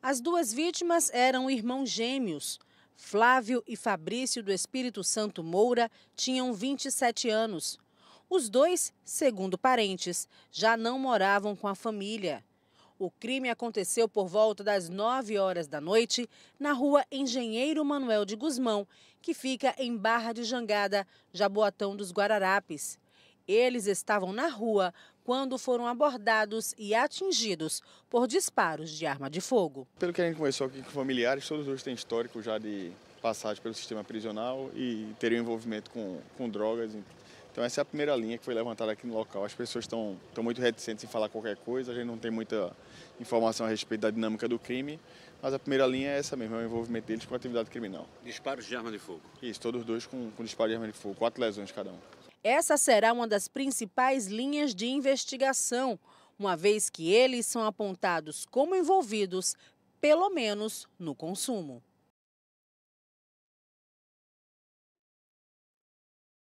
As duas vítimas eram irmãos gêmeos. Flávio e Fabrício do Espírito Santo Moura tinham 27 anos. Os dois, segundo parentes, já não moravam com a família. O crime aconteceu por volta das 9 horas da noite na rua Engenheiro Manuel de Guzmão, que fica em Barra de Jangada, Jaboatão dos Guararapes. Eles estavam na rua quando foram abordados e atingidos por disparos de arma de fogo. Pelo que a gente conversou aqui com familiares, todos os têm histórico já de passagem pelo sistema prisional e terem um envolvimento com, com drogas. Então essa é a primeira linha que foi levantada aqui no local. As pessoas estão muito reticentes em falar qualquer coisa, a gente não tem muita informação a respeito da dinâmica do crime, mas a primeira linha é essa mesmo, é o envolvimento deles com atividade criminal. Disparos de arma de fogo? Isso, todos dois com, com disparos de arma de fogo, quatro lesões cada um. Essa será uma das principais linhas de investigação, uma vez que eles são apontados como envolvidos, pelo menos no consumo.